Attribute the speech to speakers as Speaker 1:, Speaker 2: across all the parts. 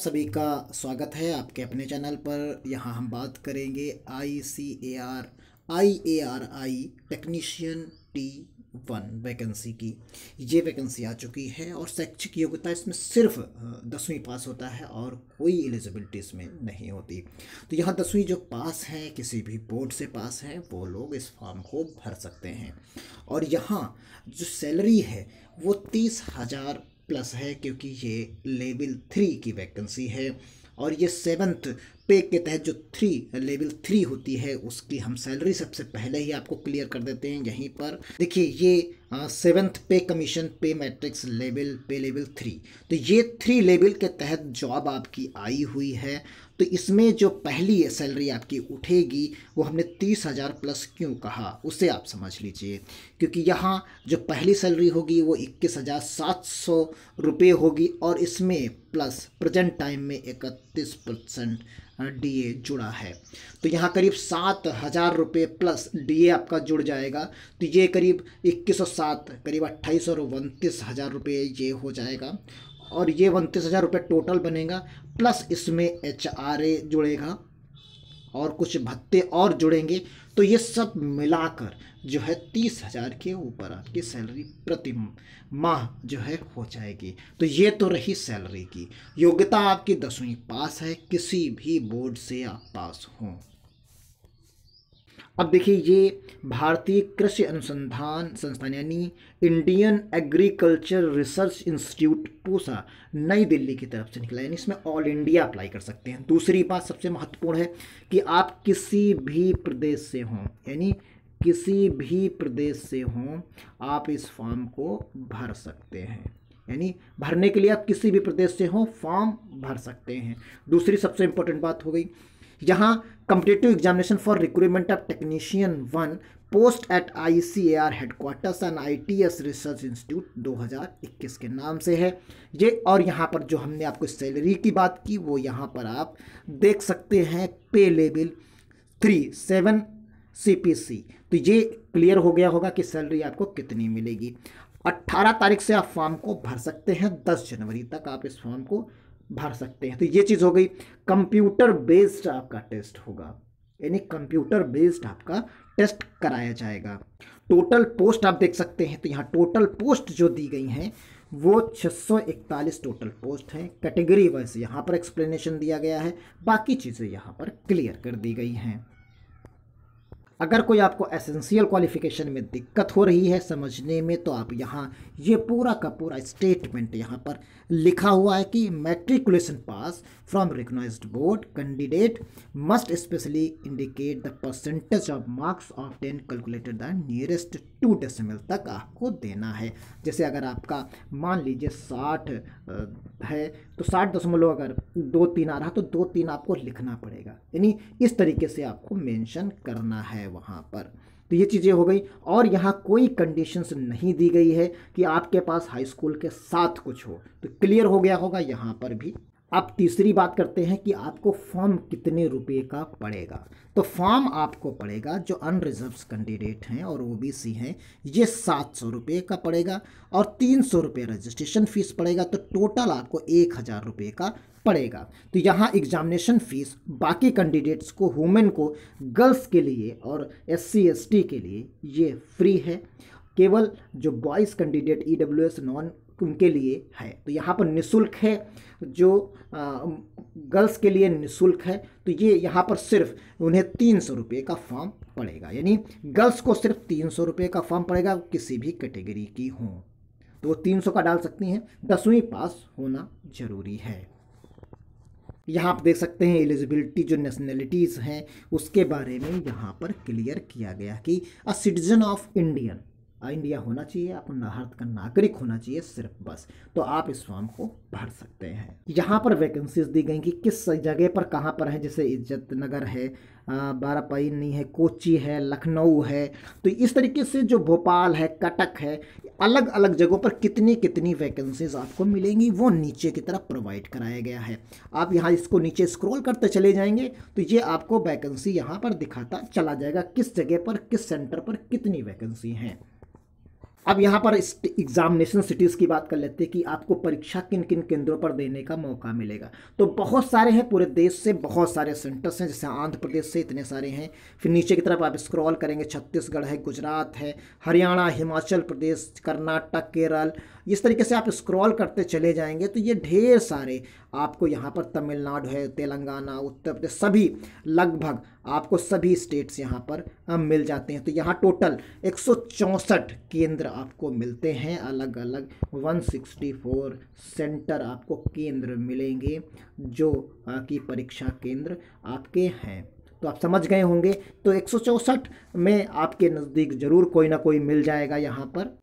Speaker 1: सभी का स्वागत है आपके अपने चैनल पर यहाँ हम बात करेंगे I C A R I A R I technician T one vacancy की ये वैकेंसी आ चुकी है और शैक्षिक योग्यता इसमें सिर्फ दसवीं पास होता है और कोई एलिजिबिलिटी इसमें नहीं होती तो यहाँ दसवीं जो पास है किसी भी बोर्ड से पास है वो लोग इस फॉर्म को भर सकते हैं और यहाँ जो सैलरी है वो तीस हज़ार प्लस है क्योंकि ये लेवल थ्री की वैकेंसी है और ये सेवन्थ पे के तहत जो थ्री लेवल थ्री होती है उसकी हम सैलरी सबसे पहले ही आपको क्लियर कर देते हैं यहीं पर देखिए ये seventh pay commission pay matrix level pay level three तो ये थ्री लेवल के तहत जॉब आपकी आई हुई है तो इसमें जो पहली सैलरी आपकी उठेगी वो हमने तीस हज़ार प्लस क्यों कहा उसे आप समझ लीजिए क्योंकि यहाँ जो पहली सैलरी होगी वो इक्कीस हज़ार सात सौ रुपये होगी और इसमें प्लस प्रेजेंट टाइम में इकतीस परसेंट डी जुड़ा है तो यहाँ करीब सात हज़ार रुपये प्लस डी आपका जुड़ जाएगा तो ये करीब इक्कीस सौ सात करीब अट्ठाईस और उनतीस हज़ार रुपये ये हो जाएगा और ये उनतीस हज़ार रुपये टोटल बनेगा प्लस इसमें एच आर ए जुड़ेगा और कुछ भत्ते और जुड़ेंगे तो ये सब मिलाकर जो है तीस हज़ार के ऊपर आपकी सैलरी प्रति माह जो है हो जाएगी तो ये तो रही सैलरी की योग्यता आपकी दसवीं पास है किसी भी बोर्ड से आप पास हों अब देखिए ये भारतीय कृषि अनुसंधान संस्थान यानी Indian agriculture research institute Pusa नई दिल्ली की तरफ से निकला यानी इसमें ऑल इंडिया अप्लाई कर सकते हैं दूसरी बात सबसे महत्वपूर्ण है कि आप किसी भी प्रदेश से हों यानी किसी भी प्रदेश से हों आप इस फॉर्म को भर सकते हैं यानी भरने के लिए आप किसी भी प्रदेश से हों फॉर्म भर सकते हैं दूसरी सबसे इम्पोर्टेंट बात हो गई यहाँ competitive examination for recruitment of technician one post at I C A R headquarters and I T S research institute दो हज़ार इक्कीस के नाम से है ये और यहाँ पर जो हमने आपको सैलरी की बात की वो यहाँ पर आप देख सकते हैं pay level three seven C P C तो ये क्लियर हो गया होगा कि सैलरी आपको कितनी मिलेगी 18 तारीख से आप फॉर्म को भर सकते हैं 10 जनवरी तक आप इस फॉर्म को भर सकते हैं तो ये चीज़ हो गई कंप्यूटर बेस्ड आपका टेस्ट होगा यानी कंप्यूटर बेस्ड आपका टेस्ट कराया जाएगा टोटल पोस्ट आप देख सकते हैं तो यहाँ टोटल पोस्ट जो दी गई हैं वो 641 टोटल पोस्ट हैं कैटेगरी वाइज यहाँ पर एक्सप्लेनेशन दिया गया है बाकी चीज़ें यहाँ पर क्लियर कर दी गई हैं अगर कोई आपको एसेंशियल क्वालिफिकेशन में दिक्कत हो रही है समझने में तो आप यहाँ ये पूरा का पूरा स्टेटमेंट यहाँ पर लिखा हुआ है कि matriculation pass from recognize board candidate must specially indicate the percentage of marks of ten calculated the nearest two decimal तक आपको देना है जैसे अगर आपका मान लीजिए साठ है तो साठ दशमलव अगर दो तीन आ रहा तो दो तीन आपको लिखना पड़ेगा यानी इस तरीके से आपको मेंशन करना है वहाँ पर तो ये चीज़ें हो गई और यहाँ कोई कंडीशंस नहीं दी गई है कि आपके पास हाई स्कूल के साथ कुछ हो तो क्लियर हो गया होगा यहाँ पर भी अब तीसरी बात करते हैं कि आपको फॉर्म कितने रुपए का पड़ेगा तो फॉर्म आपको पड़ेगा जो अनरिजर्व कैंडिडेट हैं और ओ बी सी हैं ये सात सौ रुपये का पड़ेगा और तीन सौ रुपये रजिस्ट्रेशन फ़ीस पड़ेगा तो टोटल आपको एक हज़ार रुपये का पड़ेगा तो यहाँ एग्जामिनेशन फ़ीस बाकी कैंडिडेट्स को वुमेन को गर्ल्स के लिए और एस सी एस टी के लिए ये फ्री है केवल जो boys candidate E W S non उनके लिए है तो यहाँ पर निशुल्क है जो गर्ल्स के लिए निशुल्क है तो ये यहाँ पर सिर्फ उन्हें तीन सौ रुपये का फॉर्म पड़ेगा यानी गर्ल्स को सिर्फ तीन सौ रुपये का फॉर्म पड़ेगा किसी भी कैटेगरी की हो तो वो तीन सौ का डाल सकती हैं दसवीं पास होना जरूरी है यहाँ आप देख सकते हैं एलिजिबिलिटी जो नेशनैलिटीज़ हैं उसके बारे में यहाँ पर क्लियर किया गया कि a citizen of Indian India होना चाहिए आप भारत का नागरिक होना चाहिए सिर्फ बस तो आप इस फॉर्म को भर सकते हैं यहाँ पर वैकेंसीज दी गई कि किस जगह पर कहाँ पर है जैसे इज्जत नगर है बारापईनी है कोची है लखनऊ है तो इस तरीके से जो भोपाल है कटक है अलग अलग जगहों पर कितनी कितनी वैकेंसीज आपको मिलेंगी वो नीचे की तरफ प्रोवाइड कराया गया है आप यहाँ इसको नीचे स्क्रॉल करते चले जाएंगे तो ये आपको वैकेंसी यहाँ पर दिखाता चला जाएगा किस जगह पर किस सेंटर पर कितनी वैकेंसी हैं अब यहाँ पर एग्जामिनेशन सिटीज़ की बात कर लेते हैं कि आपको परीक्षा किन किन केंद्रों पर देने का मौका मिलेगा तो बहुत सारे हैं पूरे देश से बहुत सारे सेंटर्स हैं जैसे आंध्र प्रदेश से इतने सारे हैं फिर नीचे की तरफ आप स्क्रॉल करेंगे छत्तीसगढ़ है गुजरात है हरियाणा हिमाचल प्रदेश कर्नाटक केरल इस तरीके से आप स्क्रॉल करते चले जाएंगे तो ये ढेर सारे आपको यहाँ पर तमिलनाडु है तेलंगाना उत्तर प्रदेश सभी लगभग आपको सभी स्टेट्स यहाँ पर मिल जाते हैं तो यहाँ टोटल एक केंद्र आपको मिलते हैं अलग अलग 164 सेंटर आपको केंद्र मिलेंगे जो कि परीक्षा केंद्र आपके हैं तो आप समझ गए होंगे तो एक में आपके नज़दीक ज़रूर कोई ना कोई मिल जाएगा यहाँ पर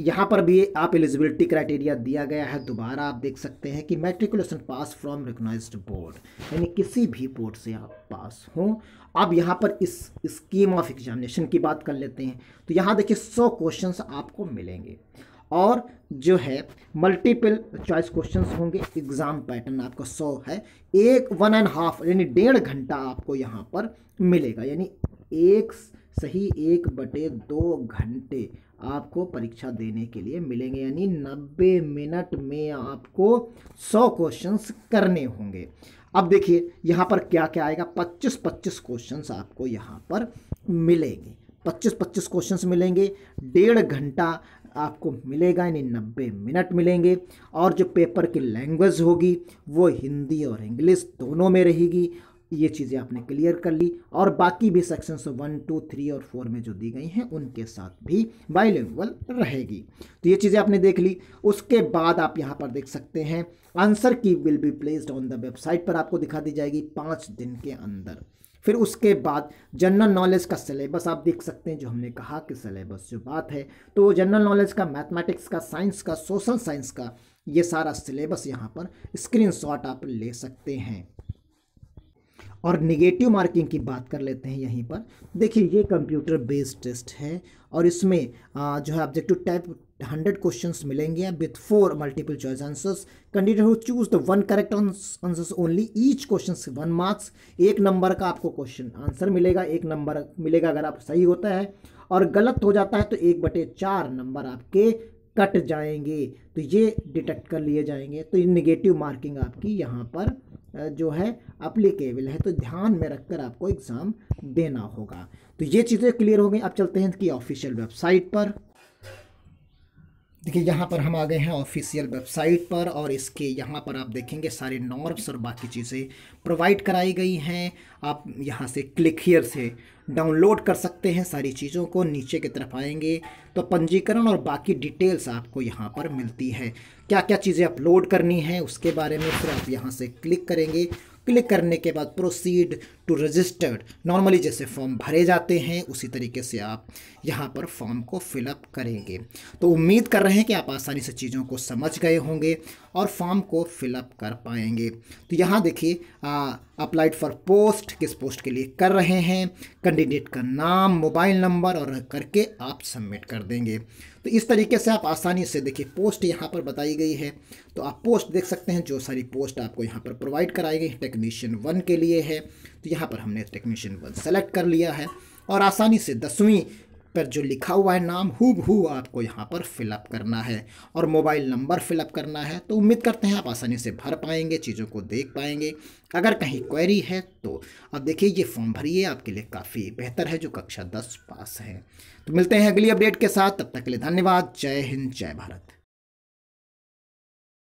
Speaker 1: यहाँ पर भी आप एलिजिबिलिटी क्राइटेरिया दिया गया है दोबारा आप देख सकते हैं कि matriculation pass from recognize board यानी किसी भी बोर्ड से आप पास हों अब यहाँ पर इस स्कीम ऑफ एग्जामिनेशन की बात कर लेते हैं तो यहाँ देखिए सौ क्वेश्चंस आपको मिलेंगे और जो है मल्टीपल चॉइस क्वेश्चंस होंगे एग्ज़ाम पैटर्न आपका सौ है एक वन एंड हाफ यानी डेढ़ घंटा आपको यहाँ पर मिलेगा यानी एक सही एक बटे दो घंटे आपको परीक्षा देने के लिए मिलेंगे यानी 90 मिनट में आपको 100 क्वेश्चंस करने होंगे अब देखिए यहाँ पर क्या क्या आएगा 25-25 क्वेश्चंस आपको यहाँ पर मिलेंगे 25-25 क्वेश्चंस मिलेंगे डेढ़ घंटा आपको मिलेगा यानी नब्बे मिनट मिलेंगे और जो पेपर की लैंग्वेज होगी वो हिंदी और इंग्लिश दोनों में रहेगी ये चीज़ें आपने क्लियर कर ली और बाकी भी सेक्शंस वन टू थ्री और फोर में जो दी गई हैं उनके साथ भी बाइलेंगुअल रहेगी तो ये चीज़ें आपने देख ली उसके बाद आप यहाँ पर देख सकते हैं answer key will be placed on the website पर आपको दिखा दी जाएगी पाँच दिन के अंदर फिर उसके बाद जनरल नॉलेज का सिलेबस आप देख सकते हैं जो हमने कहा कि सिलेबस जो बात है तो वो जनरल नॉलेज का मैथमेटिक्स का साइंस का सोशल साइंस का ये सारा सिलेबस यहाँ पर स्क्रीनशॉट आप ले सकते हैं और निगेटिव मार्किंग की बात कर लेते हैं यहीं पर देखिए ये कंप्यूटर बेस्ड टेस्ट है और इसमें जो है ऑब्जेक्टिव टाइप हंड्रेड क्वेश्चंस मिलेंगे with four multiple choice answers candidate who choose the one correct answers only each question one marks एक नंबर का आपको क्वेश्चन आंसर मिलेगा एक नंबर मिलेगा अगर आप सही होता है और गलत हो जाता है तो एक बटे चार नंबर आपके कट जाएंगे तो ये डिटेक्ट कर लिए जाएंगे तो ये निगेटिव मार्किंग आपकी यहाँ पर जो है अप्लीकेबल है तो ध्यान में रखकर आपको एग्ज़ाम देना होगा तो ये चीज़ें क्लियर हो गई अब चलते हैं इसकी ऑफिशियल वेबसाइट पर देखिए यहाँ पर हम आ गए हैं ऑफिशियल वेबसाइट पर और इसके यहाँ पर आप देखेंगे सारे नॉर्म्स और बाकी चीज़ें प्रोवाइड कराई गई हैं आप यहाँ से क्लिक हियर से डाउनलोड कर सकते हैं सारी चीज़ों को नीचे की तरफ आएंगे तो पंजीकरण और बाकी डिटेल्स आपको यहाँ पर मिलती है क्या क्या चीज़ें अपलोड करनी है उसके बारे में फिर आप यहाँ से क्लिक करेंगे क्लिक करने के बाद प्रोसीड टू रजिस्टर्ड नॉर्मली जैसे फॉर्म भरे जाते हैं उसी तरीके से आप यहाँ पर फॉर्म को फिलअप करेंगे तो उम्मीद कर रहे हैं कि आप आसानी से चीज़ों को समझ गए होंगे और फॉर्म को फिलअप कर पाएंगे तो यहाँ देखिए अप्लाइड फॉर पोस्ट किस पोस्ट के लिए कर रहे हैं कैंडिडेट का नाम मोबाइल नंबर और करके आप सबमिट कर देंगे तो इस तरीके से आप आसानी से देखिए पोस्ट यहाँ पर बताई गई है तो आप पोस्ट देख सकते हैं जो सारी पोस्ट आपको यहाँ पर प्रोवाइड कराई गई टेक्नीशियन वन के लिए है तो यहाँ पर हमने टेक्नीशियन वन सेलेक्ट कर लिया है और आसानी से दसवीं पर जो लिखा हुआ है नाम हु हु आपको यहाँ पर फिलअप करना है और मोबाइल नंबर फिलअप करना है तो उम्मीद करते हैं आप आसानी से भर पाएंगे चीज़ों को देख पाएंगे अगर कहीं क्वेरी है तो अब देखिए ये फॉर्म भरिए आपके लिए काफ़ी बेहतर है जो कक्षा दस पास है तो मिलते हैं अगली अपडेट के साथ तब तक के लिए धन्यवाद जय हिंद जय भारत